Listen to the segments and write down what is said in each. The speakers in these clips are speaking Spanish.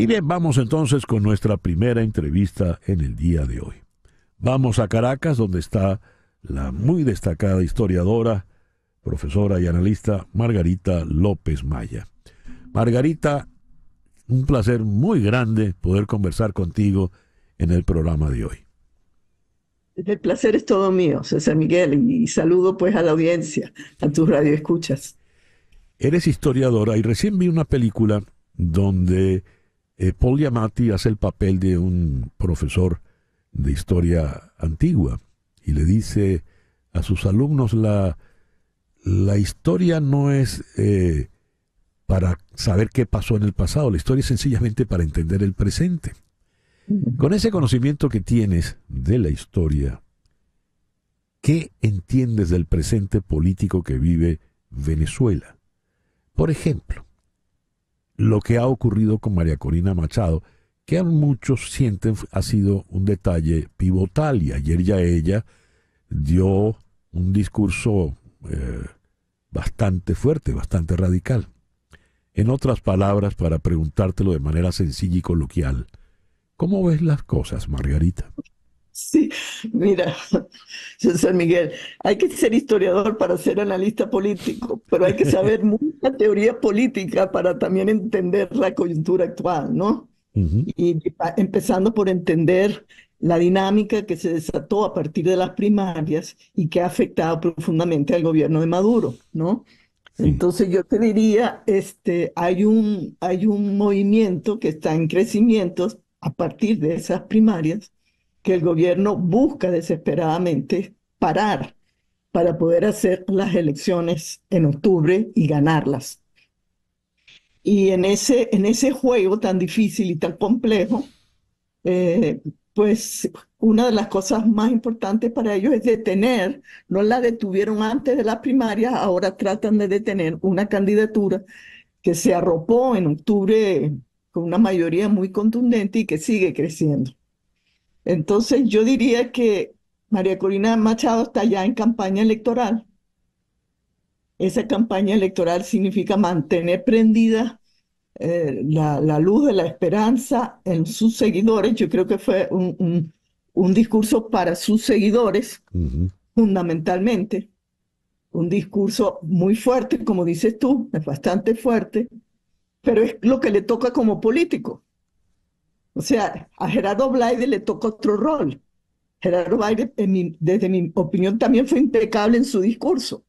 Y bien, vamos entonces con nuestra primera entrevista en el día de hoy. Vamos a Caracas, donde está la muy destacada historiadora, profesora y analista Margarita López Maya. Margarita, un placer muy grande poder conversar contigo en el programa de hoy. El placer es todo mío, César Miguel, y saludo pues a la audiencia, a tus radioescuchas. Eres historiadora y recién vi una película donde eh, Paul hace el papel de un profesor de historia antigua y le dice a sus alumnos la, la historia no es eh, para saber qué pasó en el pasado, la historia es sencillamente para entender el presente. Con ese conocimiento que tienes de la historia, ¿qué entiendes del presente político que vive Venezuela? Por ejemplo, lo que ha ocurrido con María Corina Machado, que a muchos sienten ha sido un detalle pivotal y ayer ya ella dio un discurso eh, bastante fuerte, bastante radical. En otras palabras, para preguntártelo de manera sencilla y coloquial, ¿cómo ves las cosas, Margarita? Sí, mira, José Miguel, hay que ser historiador para ser analista político, pero hay que saber mucha teoría política para también entender la coyuntura actual, ¿no? Y empezando por entender la dinámica que se desató a partir de las primarias y que ha afectado profundamente al gobierno de Maduro, ¿no? Entonces yo te diría, este, hay un, hay un movimiento que está en crecimiento a partir de esas primarias que el gobierno busca desesperadamente parar para poder hacer las elecciones en octubre y ganarlas. Y en ese, en ese juego tan difícil y tan complejo, eh, pues una de las cosas más importantes para ellos es detener, no la detuvieron antes de las primarias, ahora tratan de detener una candidatura que se arropó en octubre con una mayoría muy contundente y que sigue creciendo. Entonces yo diría que María Corina Machado está ya en campaña electoral. Esa campaña electoral significa mantener prendida eh, la, luz de la esperanza en sus seguidores. Yo creo que fue un, discurso para sus seguidores, fundamentalmente. Un discurso muy fuerte, como dices tú, es bastante fuerte, pero es lo que le toca como político. O sea, a Gerardo Blaide le tocó otro rol. Gerardo Blaide, desde mi opinión, también fue impecable en su discurso.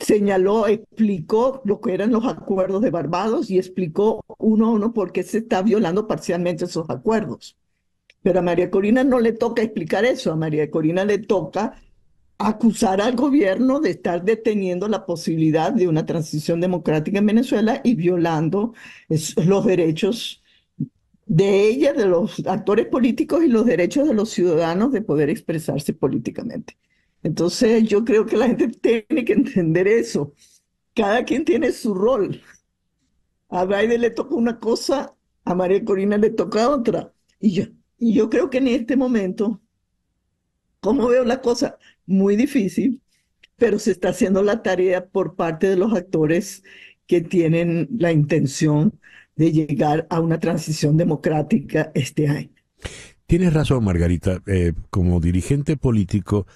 Señaló, explicó lo que eran los acuerdos de Barbados y explicó uno a uno por qué se está violando parcialmente esos acuerdos. Pero a María Corina no le toca explicar eso, a María Corina le toca acusar al gobierno de estar deteniendo la posibilidad de una transición democrática en Venezuela y violando los derechos de ella, de los actores políticos y los derechos de los ciudadanos de poder expresarse políticamente. Entonces yo creo que la gente tiene que entender eso. Cada quien tiene su rol. A Biden le toca una cosa, a María Corina le toca otra. Y yo, yo creo que en este momento, como veo la cosa, muy difícil, pero se está haciendo la tarea por parte de los actores que tienen la intención de llegar a una transición democrática este año. Tienes razón, Margarita. Eh, como dirigente político,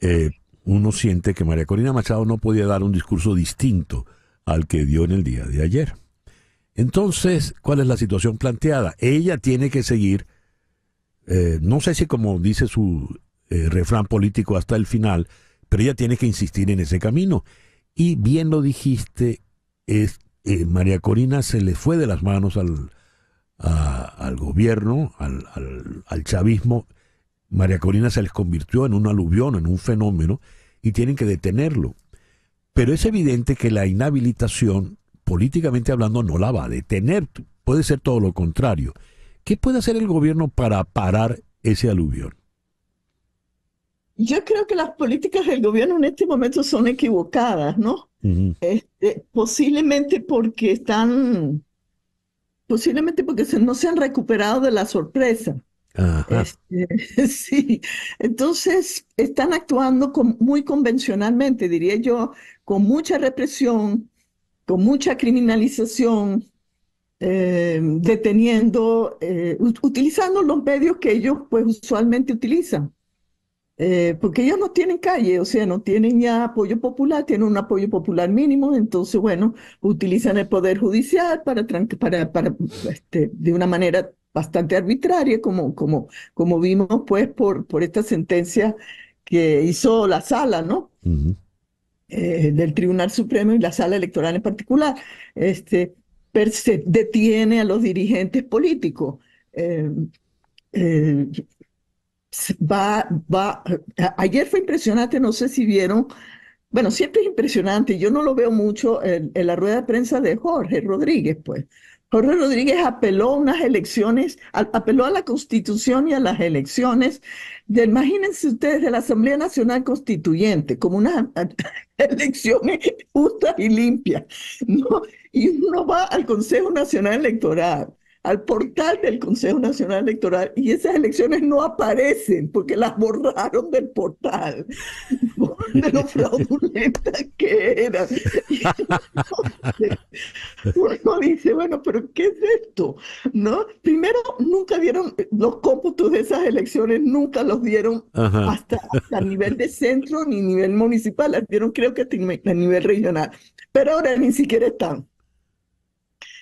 eh, uno siente que María Corina Machado no podía dar un discurso distinto al que dio en el día de ayer. Entonces, ¿cuál es la situación planteada? Ella tiene que seguir, eh, no sé si como dice su refrán político hasta el final, pero ella tiene que insistir en ese camino. Y bien lo dijiste, es María Corina se le fue de las manos al, gobierno, al, al, chavismo. María Corina se les convirtió en un aluvión, en un fenómeno, y tienen que detenerlo. Pero es evidente que la inhabilitación, políticamente hablando, no la va a detener. Puede ser todo lo contrario. ¿Qué puede hacer el gobierno para parar ese aluvión? yo creo que las políticas del gobierno en este momento son equivocadas, ¿no? Este, posiblemente porque están, posiblemente porque no se han recuperado de la sorpresa. Este, sí, entonces están actuando muy convencionalmente, diría yo, con mucha represión, con mucha criminalización, eh, deteniendo, eh, utilizando los medios que ellos pues usualmente utilizan. Eh, porque ellos no tienen calle, o sea, no tienen ya apoyo popular, tienen un apoyo popular mínimo, entonces, bueno, utilizan el Poder Judicial para, para, para este, de una manera bastante arbitraria, como, como, como vimos, pues, por, por esta sentencia que hizo la sala, ¿no? Eh, del Tribunal Supremo y la sala electoral en particular, este, se detiene a los dirigentes políticos. Eh, eh va, va, eh, ayer fue impresionante, no sé si vieron, bueno, siempre es impresionante, yo no lo veo mucho en, la rueda de prensa de Jorge Rodríguez, pues. Jorge Rodríguez apeló a unas elecciones, apeló a la constitución y a las elecciones, de, imagínense ustedes, de la Asamblea Nacional Constituyente, como unas elecciones justas y limpias, Y uno va al Consejo Nacional Electoral al portal del Consejo Nacional Electoral y esas elecciones no aparecen porque las borraron del portal, de lo fraudulentas que eran. uno dice, bueno, pero ¿qué es esto? ¿No? Primero, nunca dieron los cómputos de esas elecciones, nunca los dieron hasta, a nivel de centro ni nivel municipal, las dieron creo que a nivel regional, pero ahora ni siquiera están.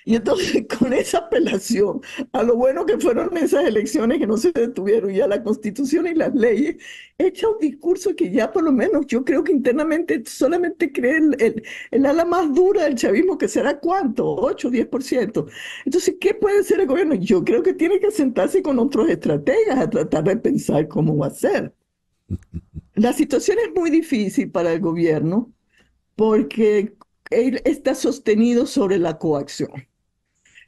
Y entonces con esa apelación a lo bueno que fueron esas elecciones que no se detuvieron y a la constitución y las leyes, echa un discurso que ya por lo menos yo creo que internamente solamente cree el, ala más dura del chavismo, que será cuánto, 8, 10%. Entonces, ¿qué puede hacer el gobierno? Yo creo que tiene que sentarse con otros estrategas a tratar de pensar cómo va a ser. La situación es muy difícil para el gobierno porque él está sostenido sobre la coacción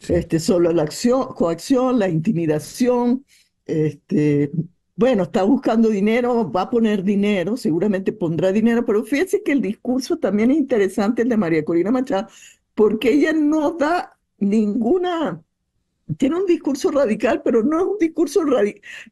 este, solo la acción, coacción, la intimidación, este, bueno, está buscando dinero, va a poner dinero, seguramente pondrá dinero, pero fíjense que el discurso también es interesante, el de María Corina Machado, porque ella no da ninguna, tiene un discurso radical, pero no es un discurso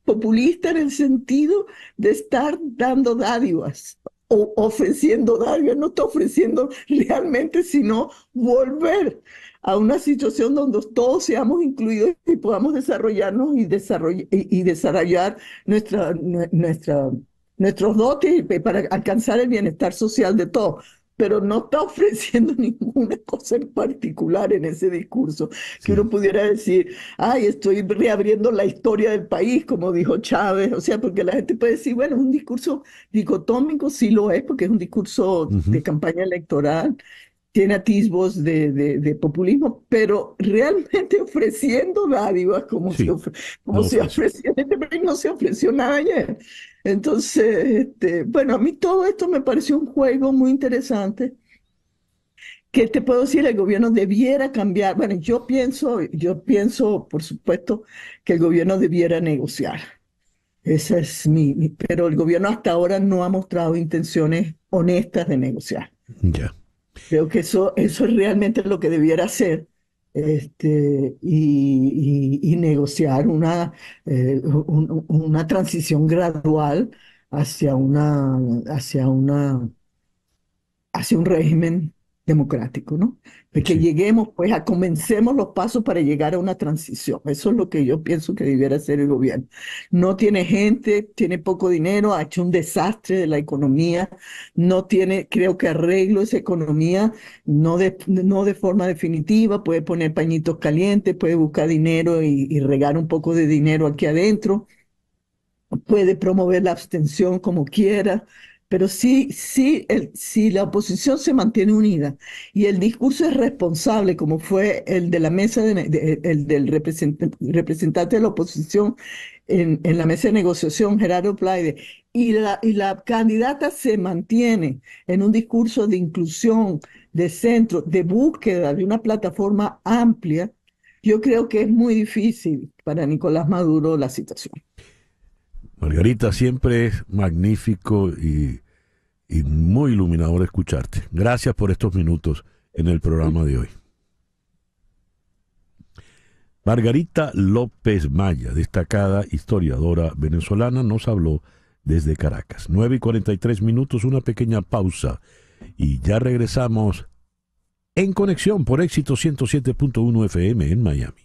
populista en el sentido de estar dando dádivas o ofreciendo dádivas, no está ofreciendo realmente, sino volver a una situación donde todos seamos incluidos y podamos desarrollarnos y, desarrollar nuestra, nuestros dotes para alcanzar el bienestar social de todos pero no está ofreciendo ninguna cosa en particular en ese discurso. Que uno pudiera decir, ay, estoy reabriendo la historia del país, como dijo Chávez, o sea, porque la gente puede decir, bueno, es un discurso dicotómico, sí lo es, porque es un discurso de campaña electoral, tiene atisbos de, populismo, pero realmente ofreciendo dádivas como, se, como no se ofreció este no se ofreció nada ayer. Entonces, este, bueno, a mí todo esto me pareció un juego muy interesante que te puedo decir el gobierno debiera cambiar. Bueno, yo pienso, yo pienso, por supuesto, que el gobierno debiera negociar. Esa es mi, mi pero el gobierno hasta ahora no ha mostrado intenciones honestas de negociar. Ya. Creo que eso, eso es realmente lo que debiera hacer. Este, y, negociar una, eh, una transición gradual hacia, una, hacia, una, hacia un régimen democrático, ¿no? Porque que lleguemos, pues, a comencemos los pasos para llegar a una transición. Eso es lo que yo pienso que debiera hacer el gobierno. No tiene gente, tiene poco dinero, ha hecho un desastre de la economía, no tiene, creo que arreglo esa economía, no de, no de forma definitiva, puede poner pañitos calientes, puede buscar dinero y, y regar un poco de dinero aquí adentro, puede promover la abstención como quiera, pero sí, sí, el, si la oposición se mantiene unida y el discurso es responsable, como fue el de la mesa de, el del representante, de la oposición en, la mesa de negociación, Gerardo Plaide, y la, y la candidata se mantiene en un discurso de inclusión, de centro, de búsqueda de una plataforma amplia, yo creo que es muy difícil para Nicolás Maduro la situación. Margarita, siempre es magnífico y, muy iluminador escucharte. Gracias por estos minutos en el programa de hoy. Margarita López Maya, destacada historiadora venezolana, nos habló desde Caracas. 9 y 43 minutos, una pequeña pausa y ya regresamos en conexión por éxito 107.1 FM en Miami.